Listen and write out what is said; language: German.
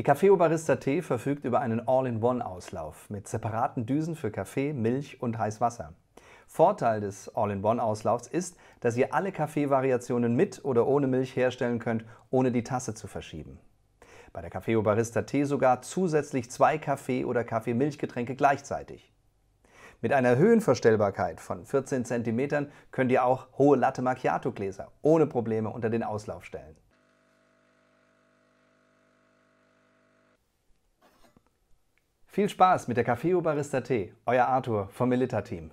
Die Café Obarista T verfügt über einen All-in-One-Auslauf mit separaten Düsen für Kaffee, Milch und Heißwasser. Vorteil des All-in-One-Auslaufs ist, dass ihr alle Kaffeevariationen mit oder ohne Milch herstellen könnt, ohne die Tasse zu verschieben. Bei der Café Obarista T sogar zusätzlich zwei Kaffee- oder Kaffeemilchgetränke gleichzeitig. Mit einer Höhenverstellbarkeit von 14 cm könnt ihr auch hohe Latte Macchiato Gläser ohne Probleme unter den Auslauf stellen. Viel Spaß mit der Café Barista Tee, euer Arthur vom Melita Team.